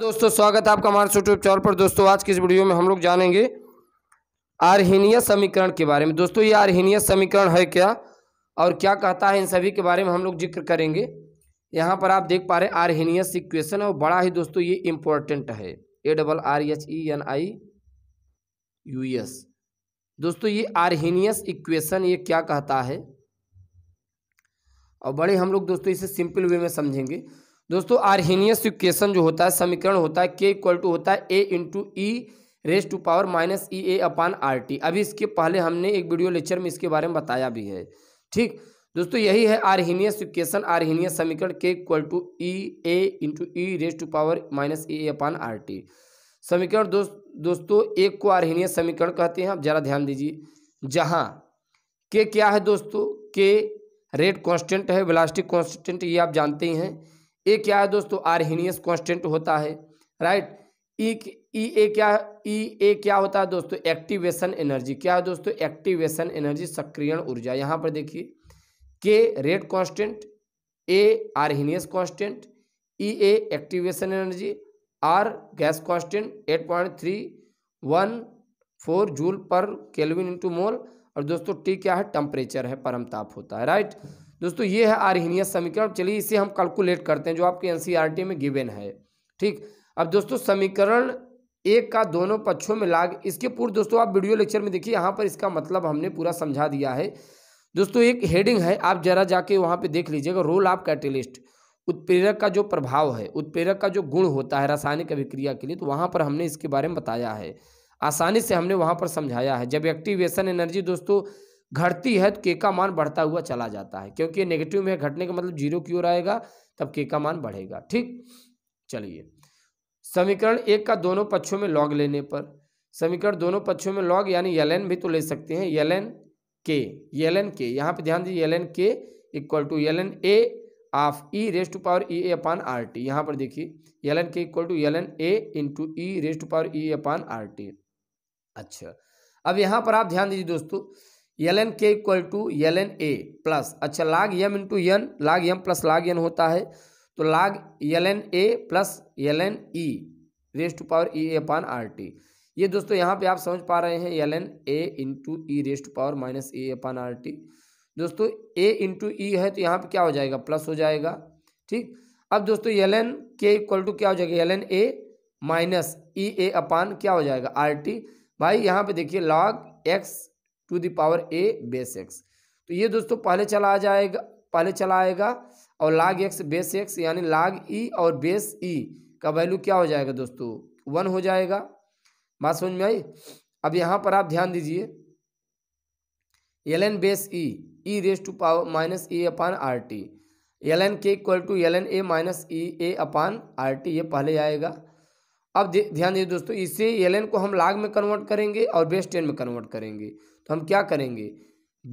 दोस्तों स्वागत है आपका हमारे यूट्यूब चैनल पर दोस्तों आज की इस वीडियो में हम लोग जानेंगे आर्हीनीय समीकरण के बारे में दोस्तों ये आर्हीनीय समीकरण है क्या और क्या कहता है इन सभी के बारे में हम लोग जिक्र करेंगे यहाँ पर आप देख पा रहे हैं आर्हीनियस इक्वेशन और बड़ा ही दोस्तों ये इम्पोर्टेंट है A double R H E N I U S दोस्तों ये आर्हीनियस इक्वेशन ये क्या कहता है और बड़े हम लोग दोस्तों इसे सिंपल वे में समझेंगे दोस्तों आर्हेनियस इक्वेशन जो होता है समीकरण होता है के इक्वल टू होता है A into E race to power minus E A upon R T अभी इसके पहले हमने एक वीडियो लेक्चर में इसके बारे में बताया भी है ठीक दोस्तों यही है आर्हिनियस इक्वेशन आर्हिनियस समीकरण K equal to E A into E race to power minus E A upon R T समीकरण दोस्त दोस्तों एक को आर्हिनियस समीकरण कहते हैं आप जरा ध्यान दीजिए जहाँ के क्या है दोस्तों के रेट कॉन्स्टेंट है ब्लास्टिक कॉन्स्टेंट ये आप जानते ही हैं ए क्या है दोस्तों आरहीनियस कॉन्स्टेंट होता है राइट ई ई ए क्या ई e ए क्या होता है दोस्तों एक्टिवेशन एनर्जी क्या है दोस्तों एक्टिवेशन एनर्जी सक्रियण ऊर्जा यहाँ पर देखिए K rate constant A Arrhenius constant E A activation energy R gas constant eight point three one four joule per kelvin into mole और दोस्तों टी क्या है टेम्परेचर है परम ताप होता है राइट दोस्तों ये है आरहीनियत समीकरण चलिए इसे हम कैलकुलेट करते हैं जो आपके एनसीईआरटी e में गिवन है ठीक अब दोस्तों समीकरण एक का दोनों पक्षों में लाग इसके पूर्व दोस्तों आप वीडियो लेक्चर में देखिए यहाँ पर इसका मतलब हमने पूरा समझा दिया है दोस्तों एक हेडिंग है आप जरा जाके वहाँ पे देख लीजिएगा रोल ऑफ कैटलिस्ट उत्प्रेरक का जो प्रभाव है उत्प्रेरक का जो गुण होता है रासायनिक अभिक्रिया के लिए तो वहाँ पर हमने इसके बारे में बताया है आसानी से हमने वहाँ पर समझाया है जब एक्टिवेशन एनर्जी दोस्तों घटती है तो के का मान बढ़ता हुआ चला जाता है क्योंकि नेगेटिव में घटने का मतलब जीरो की ओर आएगा तब के का मान बढ़ेगा ठीक चलिए समीकरण एक का दोनों पक्षों में लॉग लेने पर समीकरण दोनों पक्षों में लॉग यानी यलन भी तो ले सकते हैं एन के एन के यहाँ पे ध्यान दीजिए L N K equal to L N A of E raised to power E A upon R T यहाँ पर देखिए L N K equal to L N A into E raised to power E upon R T अच्छा अब यहाँ पर आप ध्यान दीजिए दोस्तों L N K equal to L N A plus अच्छा लाग एम इंटू यन लाग एम प्लस लाग एन होता है तो log L N A plus L N E race to power E upon R T ये दोस्तों यहाँ पे आप समझ पा रहे हैं L N A into E race to power minus A upon R T दोस्तों ए इंटू ई है तो यहाँ पे क्या हो जाएगा प्लस हो जाएगा ठीक अब दोस्तों L N K equal to क्या हो जाएगा L N A minus E A upon क्या हो जाएगा आर टी भाई यहाँ पे देखिए log X to the power A base X तो ये दोस्तों पहले चला जाएगा पहले चला आएगा और लाग एक्स बेस एक्स यानी लाग ई e और बेस ई e का वैल्यू क्या हो जाएगा दोस्तों वन हो जाएगा बात समझ में आई अब यहाँ पर आप ध्यान दीजिए L N base E E race to power minus E upon R T L N K equal to L N A minus E A upon R T ये पहले आएगा अब ध्यान दीजिए दोस्तों इसे एल एन को हम लाग में कन्वर्ट करेंगे और बेस टेन में कन्वर्ट करेंगे तो हम क्या करेंगे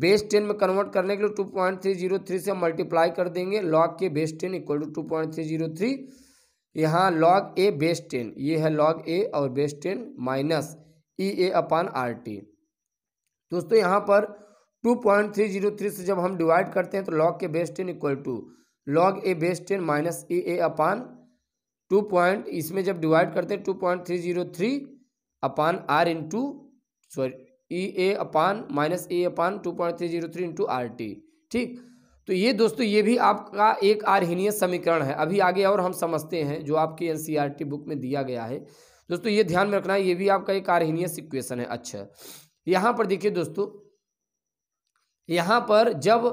बेस टेन में कन्वर्ट करने के लिए two point three zero three से मल्टीप्लाई कर देंगे log K base ten equal to two point three zero three यहाँ लॉग ए बेस टेन ये है लॉग ए और base ten minus E A upon R T दोस्तों यहाँ पर two point three zero three से जब हम डिवाइड करते हैं तो log K base ten equal to log A base ten minus E A upon two point इसमें जब डिवाइड करते हैं two point three zero three upon R into sorry E A upon minus A upon two point three zero three into R T ठीक तो ये दोस्तों ये भी आपका एक आरहीनीय समीकरण है अभी आगे और हम समझते हैं जो आर टी e बुक में दिया गया है दोस्तों ये ध्यान में रखना है ये भी आपका एक आरहीनीय इक्वेशन है अच्छा यहाँ पर देखिए दोस्तों यहाँ पर जब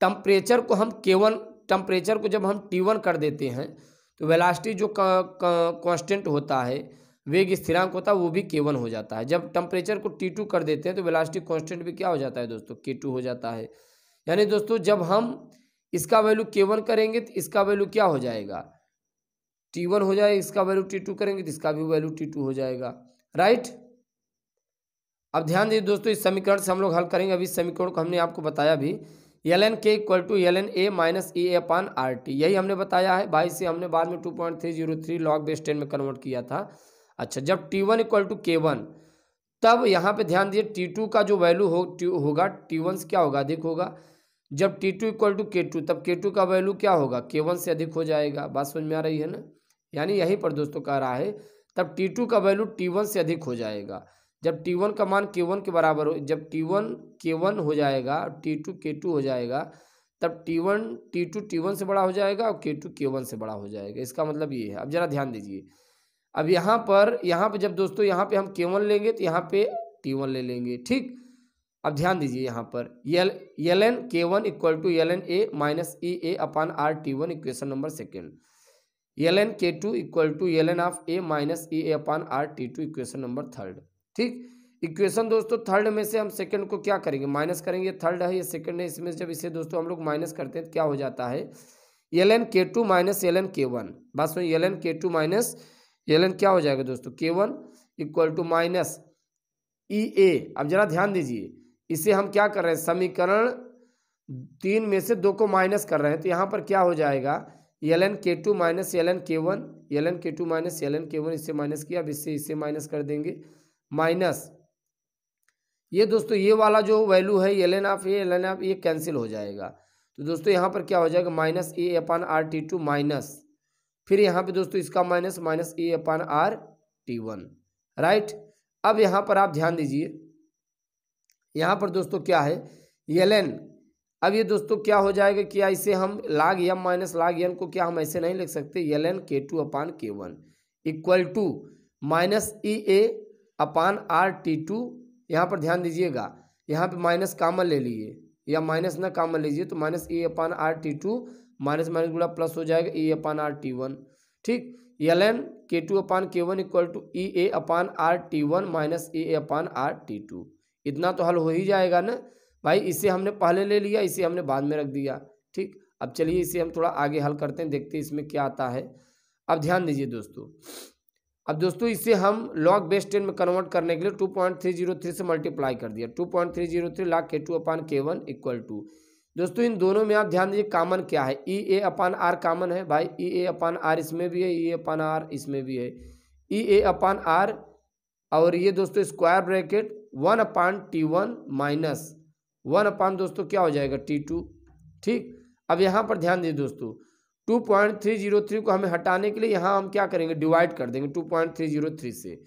टम्परेचर को हम केवन टम्परेचर को जब हम टी वन कर देते हैं तो वेलास्टी जो कांस्टेंट होता है वेग स्थिरांक होता है वो भी के वन हो जाता है जब टेम्परेचर को टी टू कर देते हैं तो वेलास्टिक कॉन्स्टेंट भी क्या हो जाता है दोस्तों के टू हो जाता है यानी दोस्तों जब हम इसका वैल्यू के वन करेंगे तो इसका वैल्यू क्या हो जाएगा टी वन हो जाएगा इसका वैल्यू टी टू करेंगे तो इसका भी वैल्यू टी टू हो जाएगा राइट अब ध्यान दीजिए दोस्तों इस समीकरण से हम लोग हल करेंगे अभी इस समीकरण को हमने आपको बताया भी L N K equal to L N A minus E A upon R T यही हमने बताया है बाईस से हमने बाद में two point three zero three log base ten में कन्वर्ट किया था अच्छा जब T one equal to K one तब यहाँ पे ध्यान दिए टी टू का जो वैल्यू हो होगा टी वन से क्या होगा अधिक होगा जब T two equal to K two तब के टू का वैल्यू क्या होगा के वन से अधिक हो जाएगा बात समझ में आ रही है ना यानी यहीं पर दोस्तों कह रहा है तब टी टू का वैल्यू टी वन से अधिक हो जाएगा जब टी वन का मान के वन के बराबर हो जब टी वन के वन हो जाएगा टी टू के टू हो जाएगा तब T one T two T one से बड़ा हो जाएगा और के टू के वन से बड़ा हो जाएगा इसका मतलब ये है अब ज़रा ध्यान दीजिए अब यहाँ पर यहाँ पे जब दोस्तों यहाँ पे हम के वन लेंगे तो यहाँ पे टी वन ले लेंगे ठीक अब ध्यान दीजिए यहाँ पर L N K one equal to L N A minus E A upon R T one equation number second L N K two equal to L N of A minus E A upon R T two equation number third ठीक equation दोस्तों third में से हम second को क्या करेंगे minus करेंगे third है ये सेकंड है इसमें जब इसे दोस्तों हम लोग माइनस करते हैं तो क्या हो जाता है L N K two minus L N K one बात सुनिए L N K two minus L N क्या हो जाएगा दोस्तों K one equal to minus E A अब जरा ध्यान दीजिए इसे हम क्या कर रहे हैं समीकरण तीन में से दो को माइनस कर रहे हैं तो यहाँ पर क्या हो जाएगा L N K two minus L N K one L N K two minus L N K one इससे माइनस किया अब इससे इससे माइनस कर देंगे माइनस ये दोस्तों ये वाला जो वैल्यू है L N of A L N of ये कैंसिल हो जाएगा तो दोस्तों यहाँ पर क्या हो जाएगा minus A upon R T two minus फिर यहाँ पे दोस्तों इसका minus minus A upon R T one right अब यहाँ पर आप ध्यान दीजिए यहाँ पर दोस्तों क्या है एल एन अब ये दोस्तों क्या हो जाएगा क्या इसे हम लाग एम माइनस लाग एन को क्या हम ऐसे नहीं लिख सकते L N K two upon K one equal to minus E A upon R T two यहाँ पर ध्यान दीजिएगा यहाँ पे माइनस कामन ले लीजिए या माइनस ना कामन लीजिए तो minus A upon R T two minus minus गुड़ा प्लस हो जाएगा E upon R T one ठीक L N K two upon K one equal to E A upon R T one minus E A upon R T two इतना तो हल हो ही जाएगा ना भाई इसे हमने पहले ले लिया इसे हमने बाद में रख दिया ठीक अब चलिए इसे हम थोड़ा आगे हल करते हैं देखते हैं इसमें क्या आता है अब ध्यान दीजिए दोस्तों अब दोस्तों इसे हम लॉग बेस टेन में कन्वर्ट करने के लिए two point three zero three से मल्टीप्लाई कर दिया two point three zero three log K two upon K one equal to दोस्तों इन दोनों में आप ध्यान दीजिए कामन क्या है ई ए अपान आर कामन है भाई ई ए अपान आर इसमें भी है ई ए अपान आर इसमें भी है ई ए अपान आर और ये दोस्तों square bracket one upon T one minus one upon दोस्तों क्या हो जाएगा टी टू ठीक अब यहाँ पर ध्यान दीजिए दोस्तों two point three zero three को हमें हटाने के लिए यहाँ हम क्या करेंगे डिवाइड कर देंगे two point three zero three से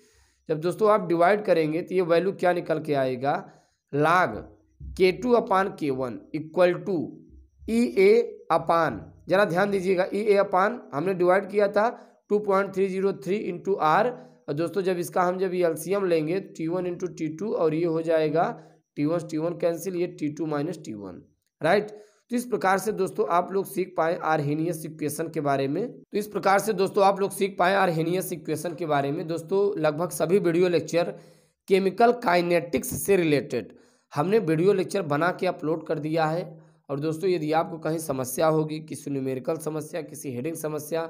जब दोस्तों आप डिवाइड करेंगे तो ये वैल्यू क्या निकल के आएगा लाग के two upon K one equal to E A upon जरा ध्यान दीजिएगा ई ए अपान हमने डिवाइड किया था two point three zero three into R और दोस्तों जब इसका हम जब एलसीएम e लेंगे T one into T two और ये e हो जाएगा T one T one cancel ये T two minus T one right तो इस प्रकार से दोस्तों आप लोग सीख पाए आरहेनियस इक्वेशन के बारे में तो इस प्रकार से दोस्तों आप लोग सीख पाए आरहेनियस इक्वेशन के बारे में दोस्तों लगभग सभी वीडियो लेक्चर केमिकल काइनेटिक्स से रिलेटेड हमने वीडियो लेक्चर बना के अपलोड कर दिया है और दोस्तों यदि आपको कहीं समस्या होगी किसी न्यूमेरिकल समस्या किसी हेडिंग समस्या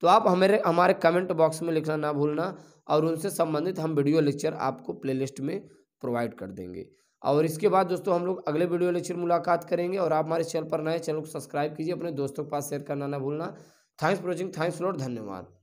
तो आप हमारे हमारे कमेंट बॉक्स में लिखना ना भूलना और उनसे संबंधित हम वीडियो लेक्चर आपको प्लेलिस्ट में प्रोवाइड कर देंगे और इसके बाद दोस्तों हम लोग अगले वीडियो लेक्चर मुलाकात करेंगे और आप हमारे चैनल पर नए चैनल को सब्सक्राइब कीजिए अपने दोस्तों के पास शेयर करना ना भूलना thanks for watching thanks lot धन्यवाद